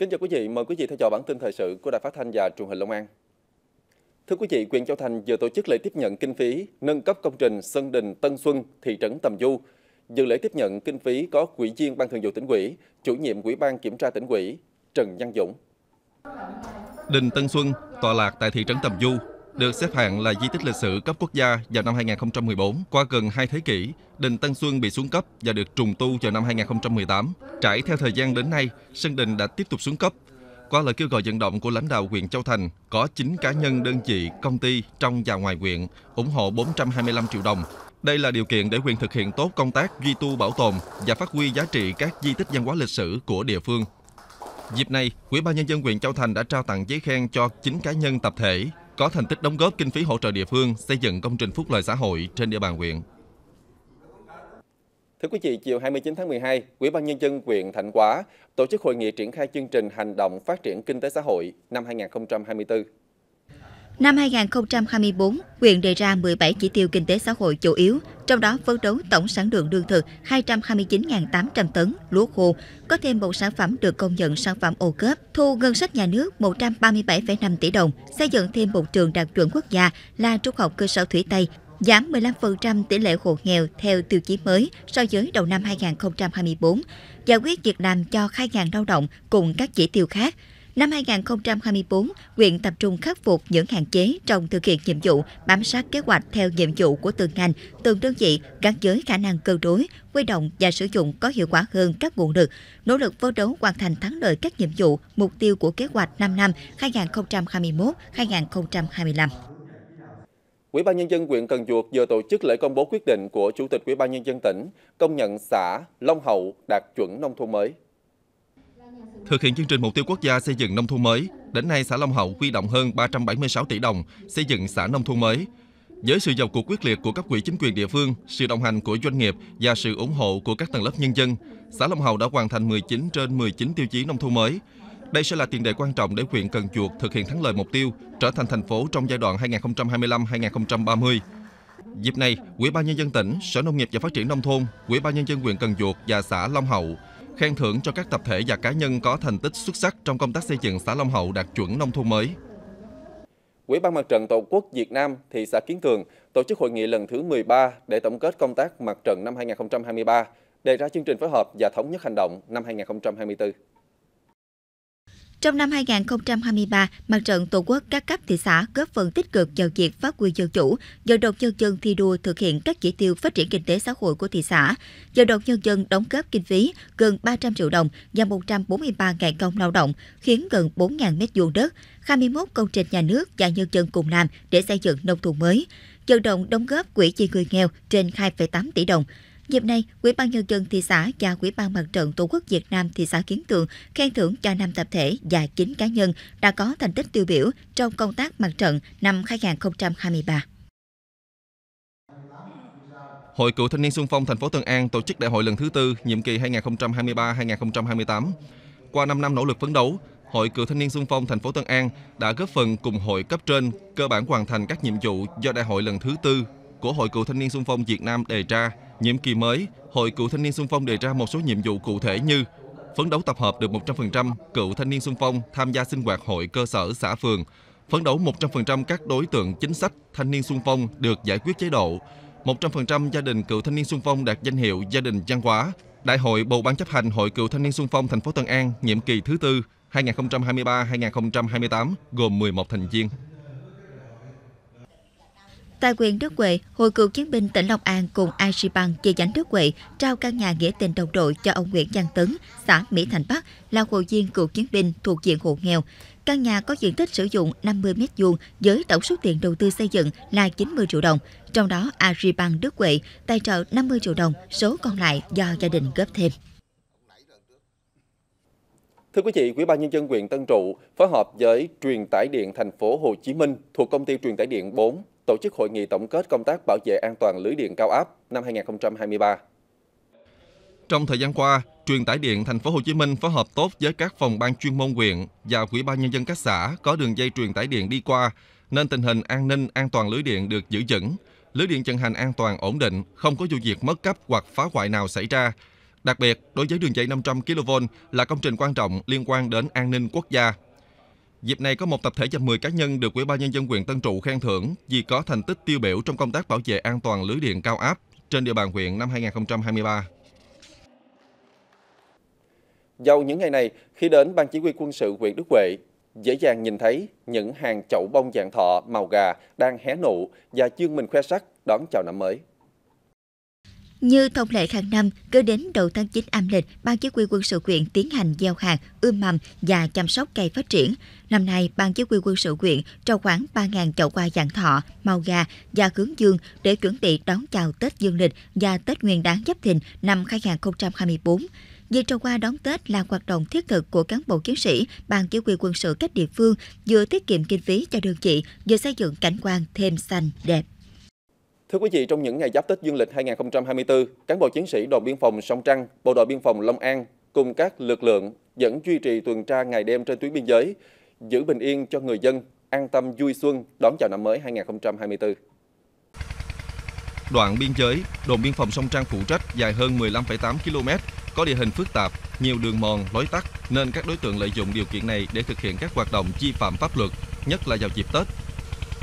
Kính chào quý vị, mời quý vị theo dõi bản tin thời sự của Đài Phát thanh và Truyền hình Long An. Thưa quý vị, huyện Châu Thành vừa tổ chức lễ tiếp nhận kinh phí nâng cấp công trình sân đình Tân Xuân, thị trấn Tầm Du. Dự lễ tiếp nhận kinh phí có Ủy viên Ban Thường vụ tỉnh ủy, Chủ nhiệm Ủy ban Kiểm tra tỉnh ủy Trần Văn Dũng. Đình Tân Xuân tọa lạc tại thị trấn Tầm Du, được xếp hạng là di tích lịch sử cấp quốc gia vào năm 2014. Qua gần hai thế kỷ, đình Tân Xuân bị xuống cấp và được trùng tu vào năm 2018. Trải theo thời gian đến nay, sân đình đã tiếp tục xuống cấp. Qua lời kêu gọi vận động của lãnh đạo huyện Châu Thành, có 9 cá nhân đơn vị, công ty trong và ngoài huyện ủng hộ 425 triệu đồng. Đây là điều kiện để huyện thực hiện tốt công tác duy tu bảo tồn và phát huy giá trị các di tích văn hóa lịch sử của địa phương. Dịp này, Ủy ban nhân dân huyện Châu Thành đã trao tặng giấy khen cho 9 cá nhân tập thể có thành tích đóng góp kinh phí hỗ trợ địa phương xây dựng công trình phúc lợi xã hội trên địa bàn huyện. Thưa quý vị, chiều 29 tháng 12, Ủy ban Nhân dân huyện Thạnh Hóa tổ chức hội nghị triển khai chương trình hành động phát triển kinh tế xã hội năm 2024. Năm 2024, huyện đề ra 17 chỉ tiêu kinh tế xã hội chủ yếu, trong đó phấn đấu tổng sản lượng lương thực 229.800 tấn lúa khô, có thêm một sản phẩm được công nhận sản phẩm ô cớp, thu ngân sách nhà nước 137,5 tỷ đồng, xây dựng thêm một trường đạt chuẩn quốc gia là Trung học cơ sở Thủy Tây, giảm 15% tỷ lệ hộ nghèo theo tiêu chí mới so với đầu năm 2024, giải quyết việc làm cho 2.000 lao động cùng các chỉ tiêu khác – Năm 2024, huyện tập trung khắc phục những hạn chế trong thực hiện nhiệm vụ, bám sát kế hoạch theo nhiệm vụ của từng ngành, từng đơn vị gắn với khả năng cơ đối, huy động và sử dụng có hiệu quả hơn các nguồn lực, nỗ lực phấn đấu hoàn thành thắng lợi các nhiệm vụ, mục tiêu của kế hoạch 5 năm 2021-2025. Ủy ban nhân dân huyện Cần Duộc vừa tổ chức lễ công bố quyết định của Chủ tịch Ủy ban nhân dân tỉnh công nhận xã Long Hậu đạt chuẩn nông thôn mới. Thực hiện chương trình mục tiêu quốc gia xây dựng nông thôn mới, đến nay xã Long Hậu huy động hơn 376 tỷ đồng xây dựng xã nông thôn mới. Với sự vào cuộc quyết liệt của cấp quỹ chính quyền địa phương, sự đồng hành của doanh nghiệp và sự ủng hộ của các tầng lớp nhân dân, xã Long Hậu đã hoàn thành 19 trên 19 tiêu chí nông thôn mới. Đây sẽ là tiền đề quan trọng để huyện Cần Chuột thực hiện thắng lợi mục tiêu trở thành thành phố trong giai đoạn 2025-2030. Dịp này, Ủy ban nhân dân tỉnh, Sở Nông nghiệp và Phát triển nông thôn, Ủy ban nhân dân huyện Cần Duộc và xã Long Hậu khen thưởng cho các tập thể và cá nhân có thành tích xuất sắc trong công tác xây dựng xã Long Hậu đạt chuẩn nông thôn mới. Quỹ ban mặt trận Tổ quốc Việt Nam thị xã Kiến Tường tổ chức hội nghị lần thứ 13 để tổng kết công tác mặt trận năm 2023, đề ra chương trình phối hợp và thống nhất hành động năm 2024. Trong năm 2023, Mặt trận Tổ quốc các cấp thị xã góp phần tích cực vào việc phát huy dân chủ, vận động nhân dân thi đua thực hiện các chỉ tiêu phát triển kinh tế xã hội của thị xã. Vận động nhân dân đóng góp kinh phí gần 300 triệu đồng và 143.000 công lao động, khiến gần 4.000 mét vuông đất, 21 công trình nhà nước và nhân dân cùng làm để xây dựng nông thôn mới. Vận động đóng góp quỹ chi người nghèo trên 2,8 tỷ đồng. Dịp này, Ủy ban Nhân dân thị xã và Ủy ban Mặt trận Tổ quốc Việt Nam thị xã Kiến Tường khen thưởng cho 5 tập thể và 9 cá nhân đã có thành tích tiêu biểu trong công tác mặt trận năm 2023. Hội Cựu Thanh niên Xuân Phong thành phố Tân An tổ chức đại hội lần thứ tư nhiệm kỳ 2023-2028. Qua 5 năm nỗ lực phấn đấu, Hội Cựu Thanh niên Xuân Phong thành phố Tân An đã góp phần cùng hội cấp trên cơ bản hoàn thành các nhiệm vụ do đại hội lần thứ tư của Hội Cựu Thanh niên Xung phong Việt Nam đề ra, nhiệm kỳ mới, Hội Cựu Thanh niên Xung phong đề ra một số nhiệm vụ cụ thể như phấn đấu tập hợp được 100% cựu thanh niên xung phong tham gia sinh hoạt hội cơ sở xã phường, phấn đấu 100% các đối tượng chính sách thanh niên xung phong được giải quyết chế độ, 100% gia đình cựu thanh niên xung phong đạt danh hiệu gia đình văn hóa. Đại hội bầu ban chấp hành Hội cựu thanh niên xung phong thành phố Tân An nhiệm kỳ thứ tư 2023-2028 gồm 11 thành viên. Tại quyền Đức Huệ, Hội cựu chiến binh tỉnh Long An cùng Ajiban chi nhánh Đức Huệ trao căn nhà nghĩa tình đồng đội cho ông Nguyễn Văn Tấn, xã Mỹ Thành Bắc, là hội viên cựu chiến binh thuộc diện hộ nghèo. Căn nhà có diện tích sử dụng 50 m vuông với tổng số tiền đầu tư xây dựng là 90 triệu đồng. Trong đó, Ajiban Đức Huệ tài trợ 50 triệu đồng, số còn lại do gia đình góp thêm. Thưa quý vị, Ủy ban nhân dân huyện Tân Trụ phối hợp với truyền tải điện thành phố Hồ Chí Minh thuộc công ty truyền tải điện 4 tổ chức hội nghị tổng kết công tác bảo vệ an toàn lưới điện cao áp năm 2023. Trong thời gian qua, truyền tải điện thành phố Hồ Chí Minh phối hợp tốt với các phòng ban chuyên môn huyện và Ủy ban nhân dân các xã có đường dây truyền tải điện đi qua nên tình hình an ninh an toàn lưới điện được giữ vững, lưới điện vận hành an toàn ổn định, không có vụ việc mất cấp hoặc phá hoại nào xảy ra. Đặc biệt, đối với đường dây 500 kV là công trình quan trọng liên quan đến an ninh quốc gia, Dịp này có một tập thể và 10 cá nhân được Ủy ban nhân dân huyện Tân Trụ khen thưởng vì có thành tích tiêu biểu trong công tác bảo vệ an toàn lưới điện cao áp trên địa bàn huyện năm 2023. Dầu những ngày này, khi đến Ban Chỉ huy quân sự huyện Đức Huệ, dễ dàng nhìn thấy những hàng chậu bông dạng thọ màu gà đang hé nụ và chương mình khoe sắc đón chào năm mới. Như thông lệ hàng năm, cứ đến đầu tháng 9 âm lịch, Ban Chỉ huy quân sự huyện tiến hành gieo hàng, ươm mầm và chăm sóc cây phát triển. Năm nay, Ban Chỉ huy quân sự huyện trao khoảng 3.000 chậu hoa dạng thọ, màu gà và hướng dương để chuẩn bị đón chào Tết Dương lịch và Tết Nguyên đán Giáp Thìn năm 2024. Việc trồng hoa đón Tết là hoạt động thiết thực của cán bộ chiến sĩ, ban chỉ huy quân sự các địa phương, vừa tiết kiệm kinh phí cho đơn vị, vừa xây dựng cảnh quan thêm xanh, đẹp. Thưa quý vị, trong những ngày giáp Tết Dương lịch 2024, cán bộ chiến sĩ đồn biên phòng Sông Trăng, bộ đội biên phòng Long An cùng các lực lượng vẫn duy trì tuần tra ngày đêm trên tuyến biên giới, giữ bình yên cho người dân, an tâm vui xuân đón chào năm mới 2024. Đoạn biên giới, đồn biên phòng Sông Trang phụ trách dài hơn 15,8 km, có địa hình phức tạp, nhiều đường mòn, lối tắt nên các đối tượng lợi dụng điều kiện này để thực hiện các hoạt động vi phạm pháp luật, nhất là vào dịp Tết.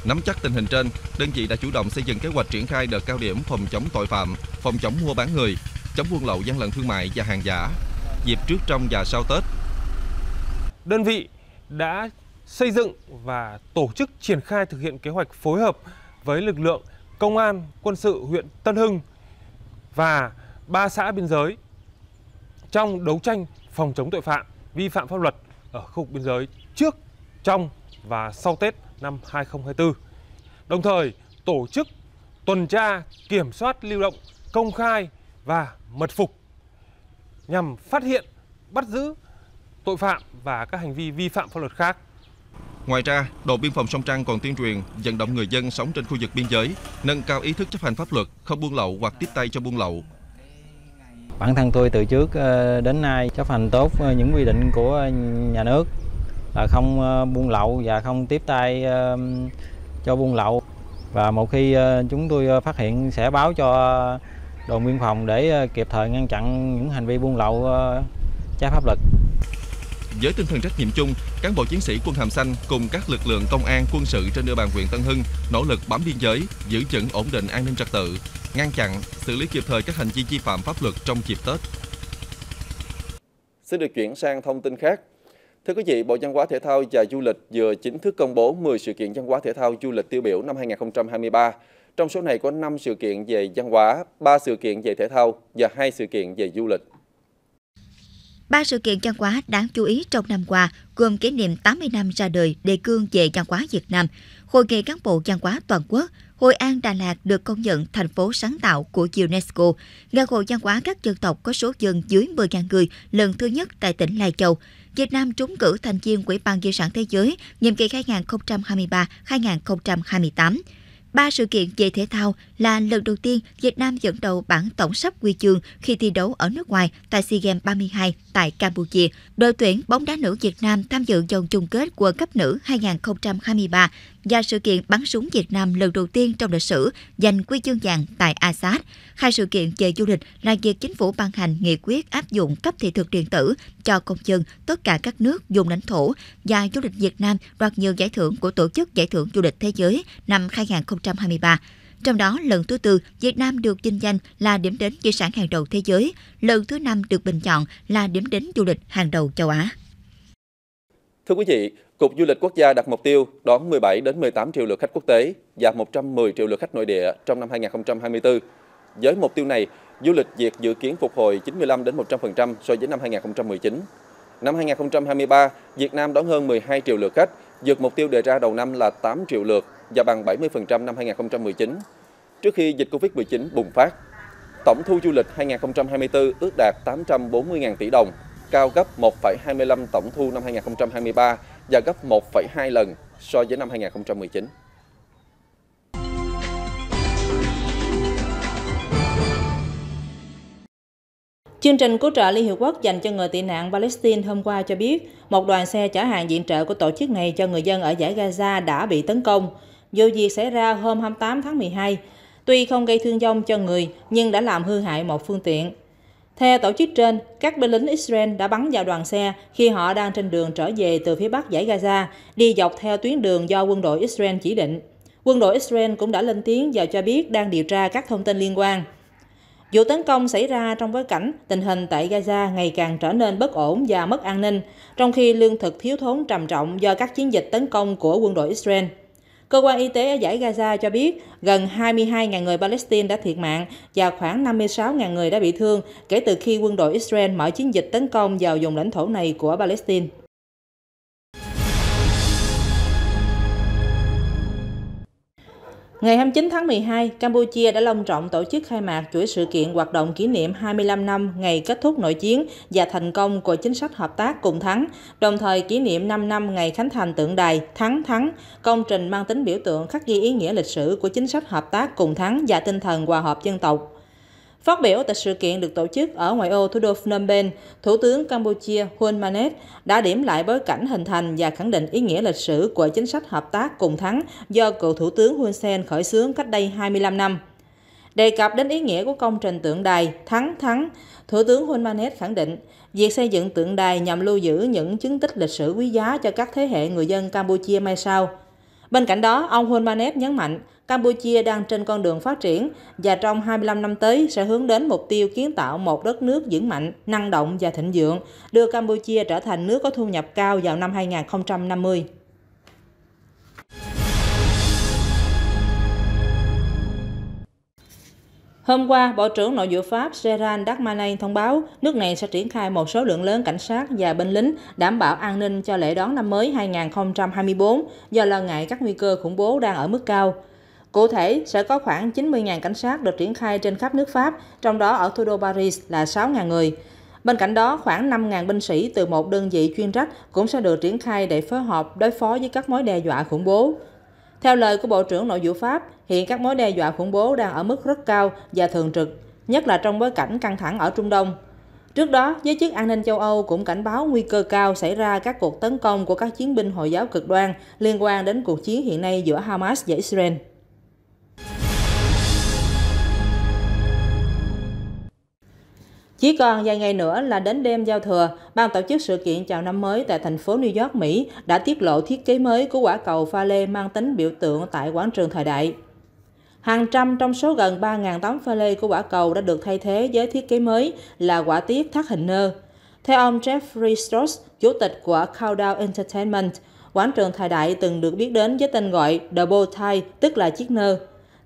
Nắm chắc tình hình trên, đơn vị đã chủ động xây dựng kế hoạch triển khai đợt cao điểm phòng chống tội phạm, phòng chống mua bán người, chống buôn lậu gian lận thương mại và hàng giả dịp trước trong và sau Tết. Đơn vị đã xây dựng và tổ chức triển khai thực hiện kế hoạch phối hợp với lực lượng công an quân sự huyện Tân Hưng và ba xã biên giới trong đấu tranh phòng chống tội phạm vi phạm pháp luật ở khu vực biên giới trước, trong và sau Tết năm 2024. Đồng thời tổ chức tuần tra, kiểm soát lưu động, công khai và mật phục nhằm phát hiện, bắt giữ tội phạm và các hành vi vi phạm pháp luật khác. Ngoài ra, đồn biên phòng Sông Trăng còn tuyên truyền vận động người dân sống trên khu vực biên giới nâng cao ý thức chấp hành pháp luật, không buôn lậu hoặc tiếp tay cho buôn lậu. Bản thân tôi từ trước ờ, đến nay chấp hành tốt ờ, những quy định của nhà nước là không ờ, buôn lậu và không tiếp tay cho buôn lậu. Và một khi chúng tôi phát hiện sẽ báo cho đồn biên phòng để kịp thời ngăn chặn những hành vi buôn lậu trái pháp luật. Với tinh thần trách nhiệm chung, cán bộ chiến sĩ quân hàm xanh cùng các lực lượng công an quân sự trên địa bàn huyện Tân Hưng nỗ lực bám biên giới, giữ vững ổn định an ninh trật tự, ngăn chặn, xử lý kịp thời các hành vi vi phạm pháp luật trong dịp Tết. Xin được chuyển sang thông tin khác. Thưa quý vị, Bộ Văn hóa Thể thao và Du lịch vừa chính thức công bố 10 sự kiện văn hóa thể thao du lịch tiêu biểu năm 2023. Trong số này có 5 sự kiện về văn hóa, 3 sự kiện về thể thao và 2 sự kiện về du lịch. Ba sự kiện văn hóa đáng chú ý trong năm qua gồm kỷ niệm 80 năm ra đời đề cương về văn hóa Việt Nam, Hội nghị cán bộ văn hóa toàn quốc, Hội An Đà Lạt được công nhận thành phố sáng tạo của UNESCO, Ngày hội văn hóa các dân tộc có số dân dưới 10.000 người lần thứ nhất tại tỉnh Lai Châu, Việt Nam trúng cử thành viên Quỹ ban Di sản Thế giới nhiệm kỳ 2023-2028, Ba sự kiện về thể thao là lần đầu tiên Việt Nam dẫn đầu bảng tổng sắp quy chương khi thi đấu ở nước ngoài tại SEA Games 32 tại Campuchia. Đội tuyển bóng đá nữ Việt Nam tham dự vòng chung kết World Cup nữ 2023 và sự kiện bắn súng Việt Nam lần đầu tiên trong lịch sử giành quy chương vàng tại Asean. Hai sự kiện về du lịch là việc chính phủ ban hành nghị quyết áp dụng cấp thị thực điện tử cho công dân tất cả các nước dùng lãnh thổ và du lịch Việt Nam đoạt nhiều giải thưởng của Tổ chức Giải thưởng Du lịch Thế giới năm 2023. Trong đó, lần thứ tư, Việt Nam được vinh danh là điểm đến di sản hàng đầu thế giới, lần thứ năm được bình chọn là điểm đến du lịch hàng đầu châu Á. Thưa quý vị, Cục Du lịch Quốc gia đặt mục tiêu đón 17 đến 18 triệu lượt khách quốc tế và 110 triệu lượt khách nội địa trong năm 2024. Với mục tiêu này, du lịch Việt dự kiến phục hồi 95 đến 100% so với năm 2019. Năm 2023, Việt Nam đón hơn 12 triệu lượt khách, vượt mục tiêu đề ra đầu năm là 8 triệu lượt và bằng 70% năm 2019, trước khi dịch Covid-19 bùng phát. Tổng thu du lịch 2024 ước đạt 840.000 tỷ đồng, cao gấp 1,25 tổng thu năm 2023 và gấp 1,2 lần so với năm 2019. Chương trình cứu trợ Liên Hiệp Quốc dành cho người tị nạn Palestine hôm qua cho biết một đoàn xe chở hàng viện trợ của tổ chức này cho người dân ở giải Gaza đã bị tấn công. Vụ việc xảy ra hôm 28 tháng 12, tuy không gây thương vong cho người nhưng đã làm hư hại một phương tiện. Theo tổ chức trên, các binh lính Israel đã bắn vào đoàn xe khi họ đang trên đường trở về từ phía bắc giải Gaza, đi dọc theo tuyến đường do quân đội Israel chỉ định. Quân đội Israel cũng đã lên tiếng và cho biết đang điều tra các thông tin liên quan. Vụ tấn công xảy ra trong bối cảnh tình hình tại Gaza ngày càng trở nên bất ổn và mất an ninh, trong khi lương thực thiếu thốn trầm trọng do các chiến dịch tấn công của quân đội Israel. Cơ quan y tế ở giải Gaza cho biết gần 22.000 người Palestine đã thiệt mạng và khoảng 56.000 người đã bị thương kể từ khi quân đội Israel mở chiến dịch tấn công vào vùng lãnh thổ này của Palestine. Ngày 29 tháng 12, Campuchia đã long trọng tổ chức khai mạc chuỗi sự kiện hoạt động kỷ niệm 25 năm ngày kết thúc nội chiến và thành công của chính sách hợp tác cùng thắng, đồng thời kỷ niệm 5 năm ngày khánh thành tượng đài Thắng Thắng, công trình mang tính biểu tượng khắc ghi ý nghĩa lịch sử của chính sách hợp tác cùng thắng và tinh thần hòa hợp dân tộc. Phát biểu tại sự kiện được tổ chức ở ngoại ô thủ đô Phnom Penh, Thủ tướng Campuchia Hun Manet đã điểm lại bối cảnh hình thành và khẳng định ý nghĩa lịch sử của chính sách hợp tác cùng thắng do cựu Thủ tướng Hun Sen khởi xướng cách đây 25 năm. Đề cập đến ý nghĩa của công trình tượng đài Thắng Thắng, Thủ tướng Hun Manet khẳng định việc xây dựng tượng đài nhằm lưu giữ những chứng tích lịch sử quý giá cho các thế hệ người dân Campuchia mai sau – Bên cạnh đó, ông Hun Hulmanet nhấn mạnh Campuchia đang trên con đường phát triển và trong 25 năm tới sẽ hướng đến mục tiêu kiến tạo một đất nước vững mạnh, năng động và thịnh vượng, đưa Campuchia trở thành nước có thu nhập cao vào năm 2050. Hôm qua, Bộ trưởng Nội vụ Pháp Gerard Darmanin thông báo nước này sẽ triển khai một số lượng lớn cảnh sát và binh lính đảm bảo an ninh cho lễ đón năm mới 2024 do lo ngại các nguy cơ khủng bố đang ở mức cao. Cụ thể, sẽ có khoảng 90.000 cảnh sát được triển khai trên khắp nước Pháp, trong đó ở thủ đô Paris là 6.000 người. Bên cạnh đó, khoảng 5.000 binh sĩ từ một đơn vị chuyên trách cũng sẽ được triển khai để phối hợp đối phó với các mối đe dọa khủng bố. Theo lời của Bộ trưởng Nội vụ Pháp, hiện các mối đe dọa khủng bố đang ở mức rất cao và thường trực, nhất là trong bối cảnh căng thẳng ở Trung Đông. Trước đó, giới chức an ninh châu Âu cũng cảnh báo nguy cơ cao xảy ra các cuộc tấn công của các chiến binh Hồi giáo cực đoan liên quan đến cuộc chiến hiện nay giữa Hamas và Israel. Chỉ còn vài ngày nữa là đến đêm giao thừa, ban tổ chức sự kiện chào năm mới tại thành phố New York, Mỹ đã tiết lộ thiết kế mới của quả cầu pha lê mang tính biểu tượng tại quảng trường thời đại. Hàng trăm trong số gần 3.000 tấm pha lê của quả cầu đã được thay thế với thiết kế mới là quả tiết thắt hình nơ. Theo ông Jeffrey Strauss, chủ tịch của Countdown Entertainment, quảng trường thời đại từng được biết đến với tên gọi The Bow Tie, tức là chiếc nơ.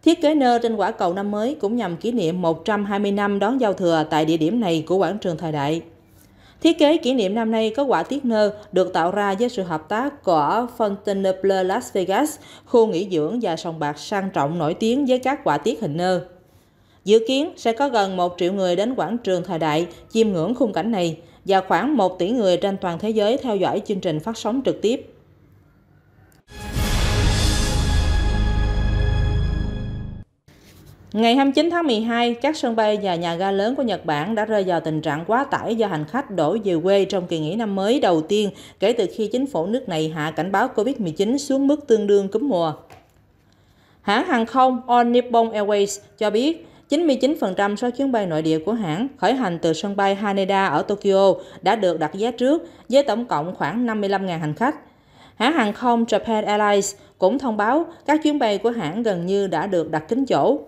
Thiết kế nơ trên quả cầu năm mới cũng nhằm kỷ niệm 120 năm đón giao thừa tại địa điểm này của quảng trường thời đại. Thiết kế kỷ niệm năm nay có quả tiết nơ được tạo ra với sự hợp tác của Fontainebleau Las Vegas, khu nghỉ dưỡng và sòng bạc sang trọng nổi tiếng với các quả tiết hình nơ. Dự kiến sẽ có gần 1 triệu người đến quảng trường thời đại chiêm ngưỡng khung cảnh này và khoảng 1 tỷ người trên toàn thế giới theo dõi chương trình phát sóng trực tiếp. Ngày 29 tháng 12, các sân bay và nhà ga lớn của Nhật Bản đã rơi vào tình trạng quá tải do hành khách đổ về quê trong kỳ nghỉ năm mới đầu tiên kể từ khi chính phủ nước này hạ cảnh báo COVID-19 xuống mức tương đương cúm mùa. Hãng hàng không All Nippon Airways cho biết 99% số chuyến bay nội địa của hãng khởi hành từ sân bay Haneda ở Tokyo đã được đặt giá trước với tổng cộng khoảng 55.000 hành khách. Hãng hàng không Japan Airlines cũng thông báo các chuyến bay của hãng gần như đã được đặt kín chỗ.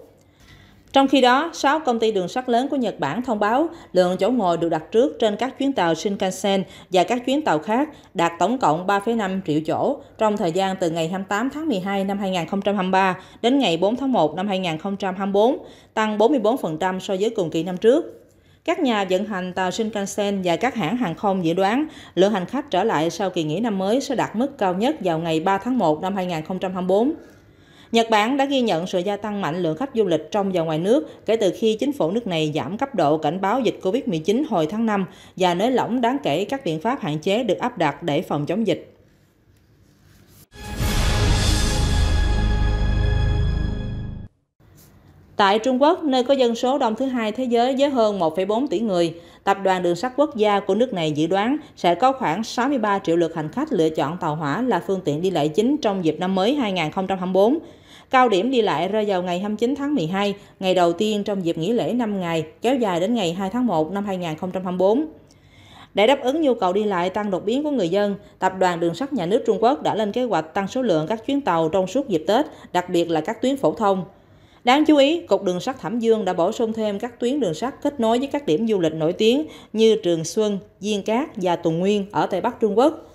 Trong khi đó, 6 công ty đường sắt lớn của Nhật Bản thông báo lượng chỗ ngồi được đặt trước trên các chuyến tàu Shinkansen và các chuyến tàu khác đạt tổng cộng 3,5 triệu chỗ trong thời gian từ ngày 28 tháng 12 năm 2023 đến ngày 4 tháng 1 năm 2024, tăng 44% so với cùng kỳ năm trước. Các nhà vận hành tàu Shinkansen và các hãng hàng không dự đoán lượng hành khách trở lại sau kỳ nghỉ năm mới sẽ đạt mức cao nhất vào ngày 3 tháng 1 năm 2024. Nhật Bản đã ghi nhận sự gia tăng mạnh lượng khách du lịch trong và ngoài nước kể từ khi chính phủ nước này giảm cấp độ cảnh báo dịch COVID-19 hồi tháng 5 và nới lỏng đáng kể các biện pháp hạn chế được áp đặt để phòng chống dịch. Tại Trung Quốc, nơi có dân số đông thứ hai thế giới với hơn 1,4 tỷ người, Tập đoàn Đường sắt Quốc gia của nước này dự đoán sẽ có khoảng 63 triệu lượt hành khách lựa chọn tàu hỏa là phương tiện đi lại chính trong dịp năm mới 2024. Cao điểm đi lại rơi vào ngày 29 tháng 12, ngày đầu tiên trong dịp nghỉ lễ 5 ngày, kéo dài đến ngày 2 tháng 1 năm 2024. Để đáp ứng nhu cầu đi lại tăng đột biến của người dân, Tập đoàn Đường sắt Nhà nước Trung Quốc đã lên kế hoạch tăng số lượng các chuyến tàu trong suốt dịp Tết, đặc biệt là các tuyến phổ thông. Đáng chú ý, Cục Đường sắt Thẩm Dương đã bổ sung thêm các tuyến đường sắt kết nối với các điểm du lịch nổi tiếng như Trường Xuân, Diên Cát và Tùng Nguyên ở Tây Bắc Trung Quốc.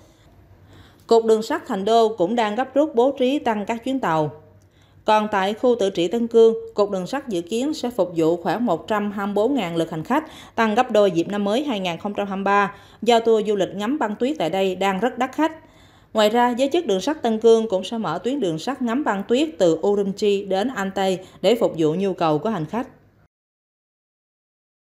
Cục Đường sắt Thành Đô cũng đang gấp rút bố trí tăng các chuyến tàu. Còn tại khu tự trị Tân Cương, Cục Đường sắt dự kiến sẽ phục vụ khoảng 124.000 lượt hành khách, tăng gấp đôi dịp năm mới 2023, do tour du lịch ngắm băng tuyết tại đây đang rất đắt khách. Ngoài ra, giới chức đường sắt Tân Cương cũng sẽ mở tuyến đường sắt ngắm băng tuyết từ Urumqi đến Antay để phục vụ nhu cầu của hành khách.